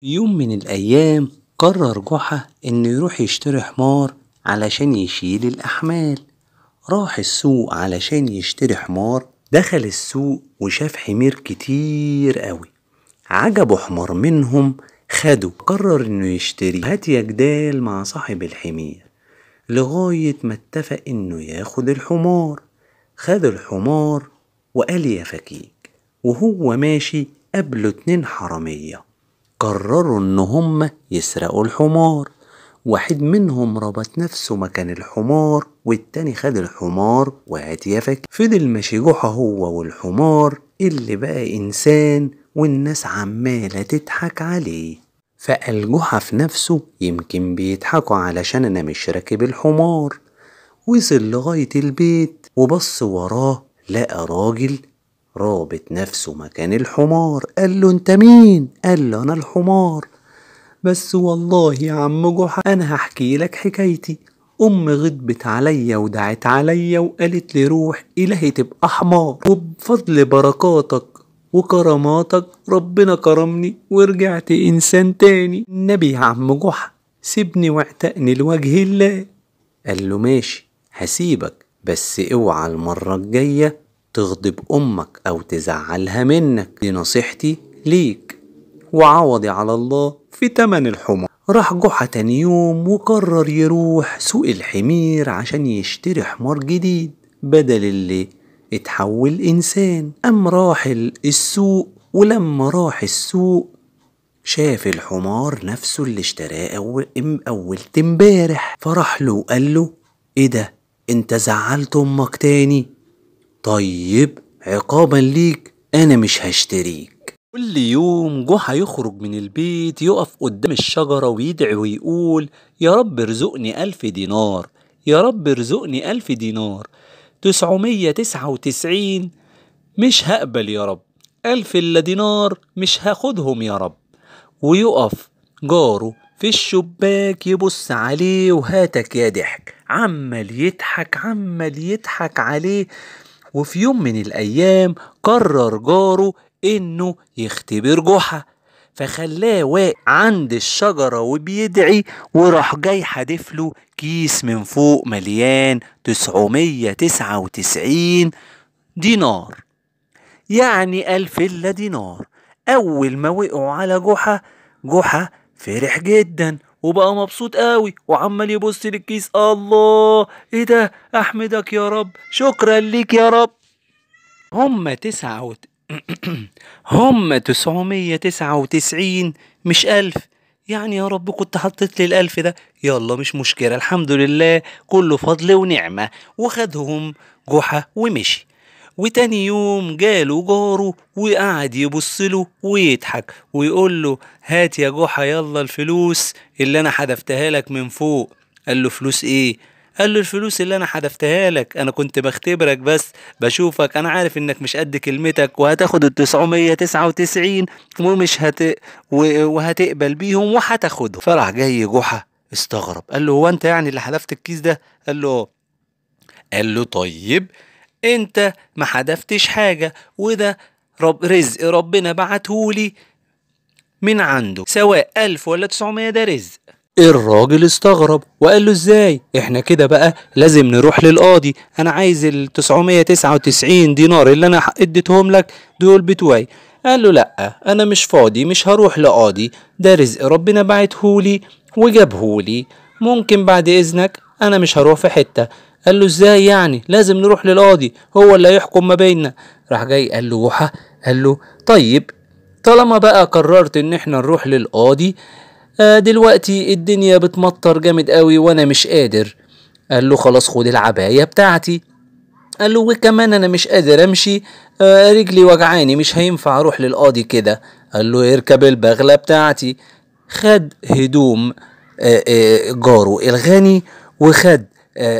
في يوم من الأيام قرر جحا إنه يروح يشتري حمار علشان يشيل الأحمال راح السوق علشان يشتري حمار دخل السوق وشاف حمير كتير أوي عجبه حمار منهم خده قرر إنه يشتري هات يا جدال مع صاحب الحمير لغاية ما اتفق إنه ياخد الحمار خد الحمار وقال يا فكيك وهو ماشي قابله اتنين حرامية قرروا إن هم يسرقوا الحمار واحد منهم ربط نفسه مكان الحمار والتاني خد الحمار يا يفك فضل ماشي جحا هو والحمار اللي بقى إنسان والناس عمالة تضحك عليه فقال جحا في نفسه يمكن بيضحكوا علشان أنا مش راكب الحمار وصل لغاية البيت وبص وراه لقى راجل رابط نفسه مكان الحمار قال له انت مين قال له انا الحمار بس والله يا عم جحا انا هحكي لك حكايتي أم غضبت عليا ودعت عليا وقالت لي روح إلهي تبقى حمار وبفضل بركاتك وكرماتك ربنا كرمني ورجعت إنسان تاني النبي يا عم جحا سيبني واعتقني لوجه الله قال له ماشي هسيبك بس اوعى المرة الجاية تغضب أمك أو تزعلها منك دي نصيحتي ليك وعوضي على الله في تمن الحمى راح جحا تاني يوم وقرر يروح سوق الحمير عشان يشتري حمار جديد بدل اللي اتحول إنسان أم راح السوق ولما راح السوق شاف الحمار نفسه اللي اشتراه أول أول امبارح فراح له وقال له إيه ده أنت زعلت أمك تاني طيب عقابا ليك أنا مش هشتريك كل يوم جحا يخرج من البيت يقف قدام الشجرة ويدعي ويقول يا رب ارزقني ألف دينار يا رب ارزقني ألف دينار تسعمية تسعة وتسعين مش هقبل يا رب ألف إلا دينار مش هاخدهم يا رب ويقف جاره في الشباك يبص عليه وهاتك يا ضحك عمال يضحك عمال يضحك عليه وفي يوم من الأيام قرر جاره إنه يختبر جحا فخلاه واقع عند الشجرة وبيدعي وراح جاي حادفله كيس من فوق مليان 999 دينار يعني ألف إلا دينار أول ما وقعوا على جحا جحا فرح جدا وبقى مبسوط قوي وعمال يبص للكيس الله ايه ده احمدك يا رب شكرا ليك يا رب هم تسعة وت... هم تسعمية تسعة وتسعين مش ألف يعني يا رب كنت حطيت لي الألف ده يلا مش مشكلة الحمد لله كله فضل ونعمة وخدهم جحا ومشي وتاني يوم جاله جاره وقعد يبصله ويضحك ويقول له هات يا جحا يلا الفلوس اللي انا حذفتها لك من فوق قال له فلوس ايه قال له الفلوس اللي انا حذفتها لك انا كنت بختبرك بس بشوفك انا عارف انك مش قد كلمتك وهتاخد ال 999 ومش هت و... وهتقبل بيهم وهتاخدهم فراح جاي جحا استغرب قال له هو انت يعني اللي حذفت الكيس ده قال له آه. قال له طيب انت ما حدفتش حاجة وده رب رزق ربنا بعتهولي من عنده سواء ألف ولا تسعمية ده رزق الراجل استغرب وقال له ازاي احنا كده بقى لازم نروح للقاضي انا عايز ال 999 دينار اللي انا اديتهم لك دول بتوعي قال له لا انا مش فاضي مش هروح لقاضي ده رزق ربنا بعتهولي وجابهولي ممكن بعد اذنك انا مش هروح في حته قال له ازاي يعني لازم نروح للقاضي هو اللي هيحكم ما بيننا راح جاي قال له وحى قال له طيب طالما بقى قررت ان احنا نروح للقاضي آه، دلوقتي الدنيا بتمطر جامد قوي وانا مش قادر قال له خلاص خد العباية بتاعتي قال له وكمان انا مش قادر امشي آه، رجلي وجعاني مش هينفع اروح للقاضي كده قال له اركب البغلة بتاعتي خد هدوم آه، جاره الغني وخد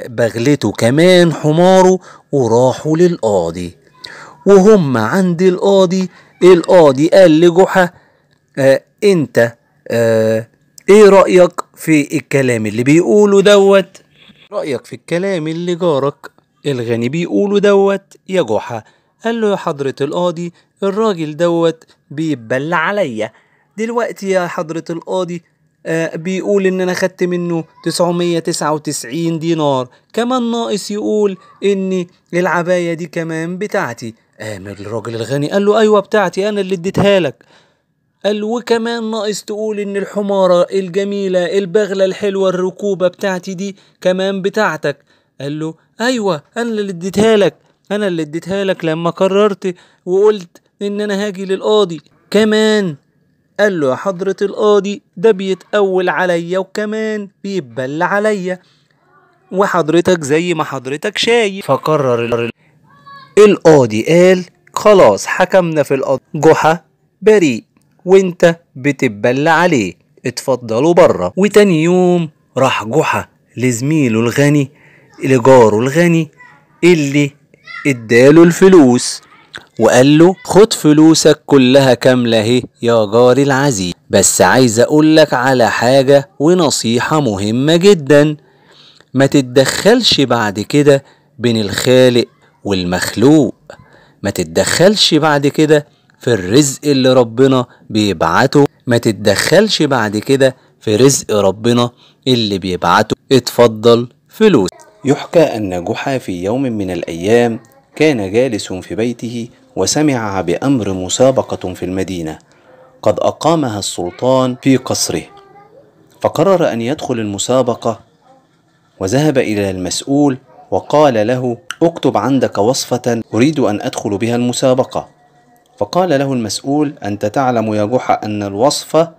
بغلته كمان حماره وراحوا للقاضي وهم عند القاضي القاضي قال لجحا آه انت آه ايه رأيك في الكلام اللي بيقوله دوت رأيك في الكلام اللي جارك الغني بيقوله دوت يا جحا قال له يا حضرة القاضي الراجل دوت بيتبلى عليا دلوقتي يا حضرة القاضي آه، بيقول ان انا خدت منه 999 دينار كمان ناقص يقول ان العباية دي كمان بتاعتي قام الراجل الغني قال له ايوه بتاعتي انا اللي اديتها لك قال وكمان ناقص تقول ان الحمارة الجميلة البغلة الحلوة الركوبة بتاعتي دي كمان بتاعتك قال له ايوه انا اللي اديتها لك انا اللي اديتها لك لما قررت وقلت ان انا هاجي للقاضي كمان قال له يا حضرة القاضي ده بيتأول عليا وكمان بيتبل عليا وحضرتك زي ما حضرتك شايف فقرر القاضي قال خلاص حكمنا في القاضي جحا بريء وانت بتتبل عليه اتفضلوا بره وتاني يوم راح جحا لزميله الغني لجاره الغني اللي اداله الفلوس وقال له خد فلوسك كلها كاملة اهي يا جاري العزيز بس عايز اقولك على حاجة ونصيحة مهمة جدا ما تتدخلش بعد كده بين الخالق والمخلوق ما تتدخلش بعد كده في الرزق اللي ربنا بيبعته ما تتدخلش بعد كده في رزق ربنا اللي بيبعته اتفضل فلوس يحكى أن جحا في يوم من الأيام كان جالس في بيته وسمع بأمر مسابقة في المدينة قد أقامها السلطان في قصره فقرر أن يدخل المسابقة وذهب إلى المسؤول وقال له اكتب عندك وصفة أريد أن أدخل بها المسابقة فقال له المسؤول أنت تعلم يا جحا أن الوصفة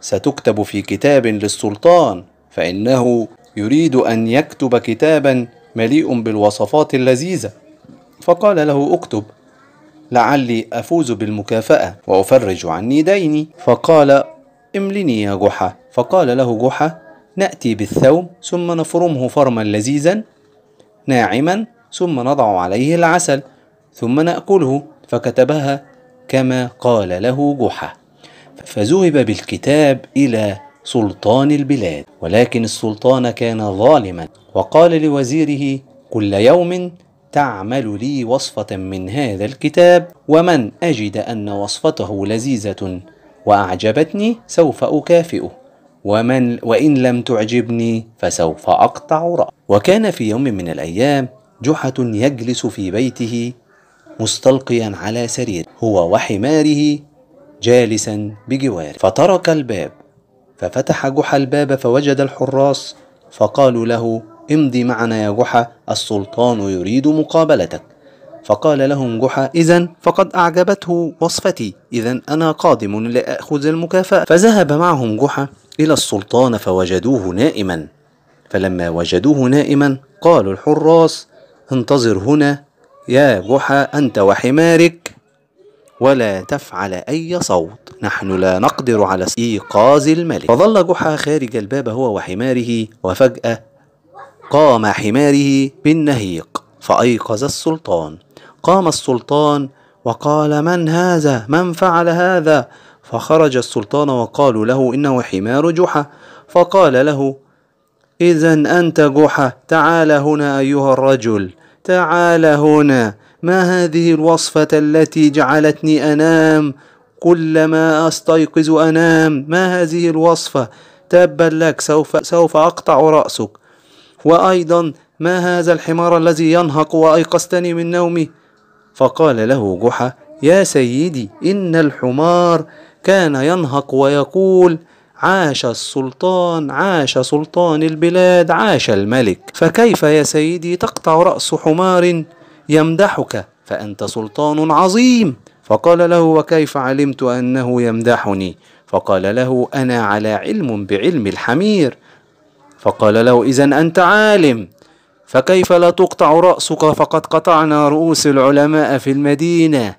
ستكتب في كتاب للسلطان فإنه يريد أن يكتب كتابا مليء بالوصفات اللذيذة فقال له اكتب لعلي أفوز بالمكافأة وأفرج عني ديني فقال املني يا جحا فقال له جحا نأتي بالثوم ثم نفرمه فرما لذيذا ناعما ثم نضع عليه العسل ثم نأكله فكتبها كما قال له جحا فذهب بالكتاب إلى سلطان البلاد ولكن السلطان كان ظالما وقال لوزيره كل يوم تعمل لي وصفة من هذا الكتاب ومن أجد أن وصفته لذيذة وأعجبتني سوف أكافئه ومن وإن لم تعجبني فسوف أقطع رأي وكان في يوم من الأيام جحة يجلس في بيته مستلقيا على سرير هو وحماره جالسا بجواره فترك الباب ففتح جحا الباب فوجد الحراس فقالوا له امضي معنا يا جحا السلطان يريد مقابلتك فقال لهم جحا إذا فقد أعجبته وصفتي إذا أنا قادم لأخذ المكافأة فذهب معهم جحا إلى السلطان فوجدوه نائما فلما وجدوه نائما قالوا الحراس انتظر هنا يا جحا أنت وحمارك ولا تفعل أي صوت نحن لا نقدر على إيقاظ الملك فظل جحا خارج الباب هو وحماره وفجأة قام حماره بالنهيق فأيقظ السلطان قام السلطان وقال من هذا من فعل هذا فخرج السلطان وقالوا له إنه حمار جحا فقال له إذا أنت جحا تعال هنا أيها الرجل تعال هنا ما هذه الوصفة التي جعلتني أنام كلما أستيقظ أنام ما هذه الوصفة تبا لك سوف, سوف أقطع رأسك وأيضا ما هذا الحمار الذي ينهق وأيقظتني من نومي فقال له جحا يا سيدي إن الحمار كان ينهق ويقول عاش السلطان عاش سلطان البلاد عاش الملك فكيف يا سيدي تقطع رأس حمار يمدحك فأنت سلطان عظيم فقال له وكيف علمت أنه يمدحني فقال له أنا على علم بعلم الحمير فقال له إذا أنت عالم فكيف لا تقطع رأسك فقد قطعنا رؤوس العلماء في المدينة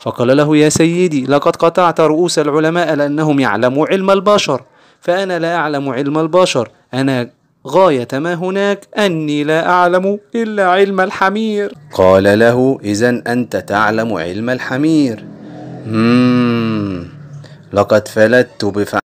فقال له يا سيدي لقد قطعت رؤوس العلماء لأنهم يعلموا علم البشر فأنا لا أعلم علم البشر أنا غاية ما هناك أني لا أعلم إلا علم الحمير قال له إذا أنت تعلم علم الحمير مم. لقد فلت بفعل